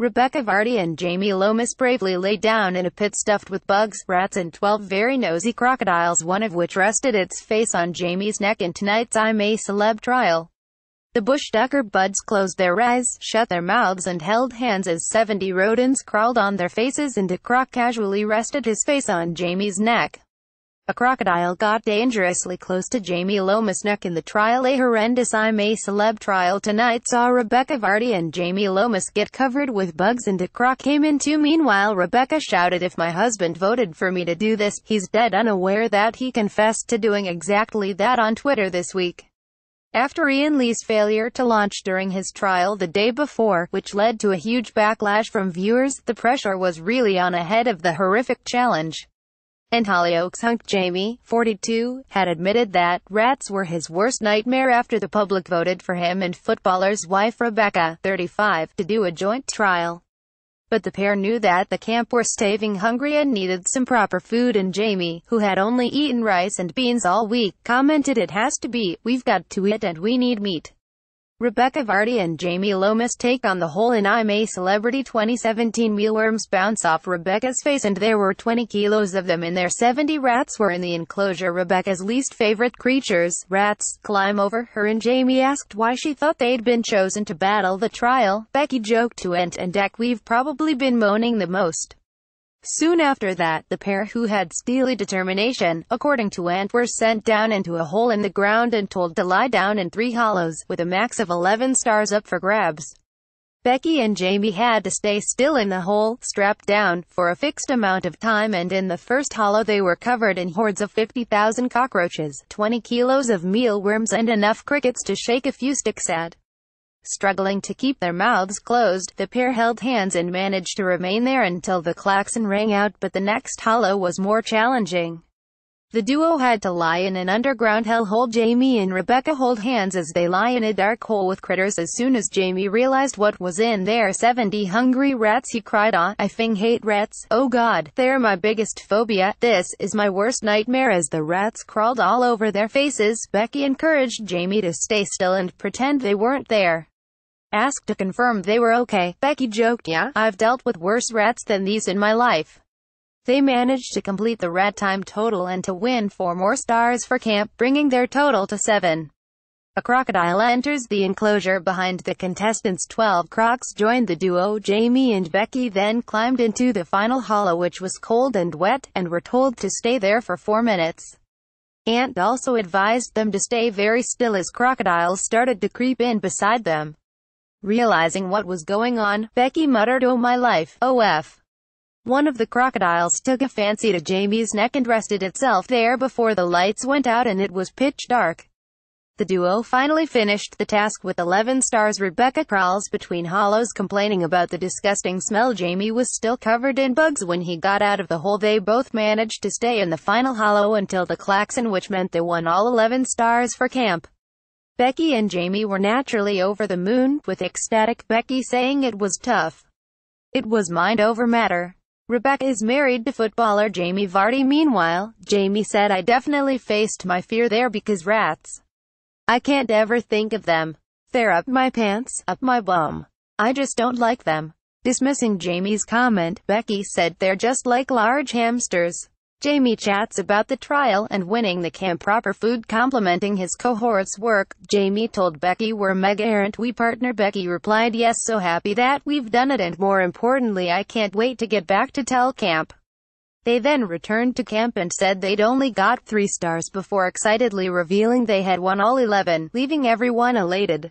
Rebecca Vardy and Jamie Lomas bravely lay down in a pit stuffed with bugs, rats and 12 very nosy crocodiles one of which rested its face on Jamie's neck in tonight's I'm a Celeb trial. The bush ducker buds closed their eyes, shut their mouths and held hands as 70 rodents crawled on their faces and a croc casually rested his face on Jamie's neck. A crocodile got dangerously close to Jamie Lomas' neck in the trial. A horrendous I'm a Celeb trial tonight saw Rebecca Vardy and Jamie Lomas get covered with bugs and a croc came in too. Meanwhile Rebecca shouted if my husband voted for me to do this, he's dead unaware that he confessed to doing exactly that on Twitter this week. After Ian Lee's failure to launch during his trial the day before, which led to a huge backlash from viewers, the pressure was really on ahead of the horrific challenge and Hollyoaks hunk Jamie, 42, had admitted that rats were his worst nightmare after the public voted for him and footballer's wife Rebecca, 35, to do a joint trial. But the pair knew that the camp were staving hungry and needed some proper food and Jamie, who had only eaten rice and beans all week, commented it has to be, we've got to eat and we need meat. Rebecca Vardy and Jamie Lomas take on the hole in I'm a Celebrity 2017 mealworms bounce off Rebecca's face and there were 20 kilos of them in there 70 rats were in the enclosure Rebecca's least favorite creatures, rats, climb over her and Jamie asked why she thought they'd been chosen to battle the trial, Becky joked to Ent and Deck we've probably been moaning the most. Soon after that, the pair who had steely determination, according to Ant, were sent down into a hole in the ground and told to lie down in three hollows, with a max of 11 stars up for grabs. Becky and Jamie had to stay still in the hole, strapped down, for a fixed amount of time and in the first hollow they were covered in hordes of 50,000 cockroaches, 20 kilos of mealworms and enough crickets to shake a few sticks at. Struggling to keep their mouths closed, the pair held hands and managed to remain there until the klaxon rang out but the next hollow was more challenging. The duo had to lie in an underground hellhole. Jamie and Rebecca hold hands as they lie in a dark hole with critters. As soon as Jamie realized what was in there 70 hungry rats he cried ah, I fing hate rats, oh god, they're my biggest phobia, this is my worst nightmare as the rats crawled all over their faces. Becky encouraged Jamie to stay still and pretend they weren't there asked to confirm they were okay. Becky joked, yeah, I've dealt with worse rats than these in my life. They managed to complete the rat time total and to win four more stars for camp, bringing their total to seven. A crocodile enters the enclosure behind the contestants. Twelve crocs joined the duo. Jamie and Becky then climbed into the final hollow which was cold and wet, and were told to stay there for four minutes. Ant also advised them to stay very still as crocodiles started to creep in beside them. Realizing what was going on, Becky muttered oh my life, OF. One of the crocodiles took a fancy to Jamie's neck and rested itself there before the lights went out and it was pitch dark. The duo finally finished the task with 11 stars Rebecca crawls between hollows complaining about the disgusting smell Jamie was still covered in bugs when he got out of the hole they both managed to stay in the final hollow until the klaxon which meant they won all 11 stars for camp. Becky and Jamie were naturally over the moon, with ecstatic Becky saying it was tough. It was mind over matter. Rebecca is married to footballer Jamie Vardy. Meanwhile, Jamie said I definitely faced my fear there because rats. I can't ever think of them. They're up my pants, up my bum. I just don't like them. Dismissing Jamie's comment, Becky said they're just like large hamsters. Jamie chats about the trial and winning the camp proper food complimenting his cohort's work. Jamie told Becky we're mega errant we partner Becky replied yes so happy that we've done it and more importantly I can't wait to get back to tell camp. They then returned to camp and said they'd only got three stars before excitedly revealing they had won all 11, leaving everyone elated.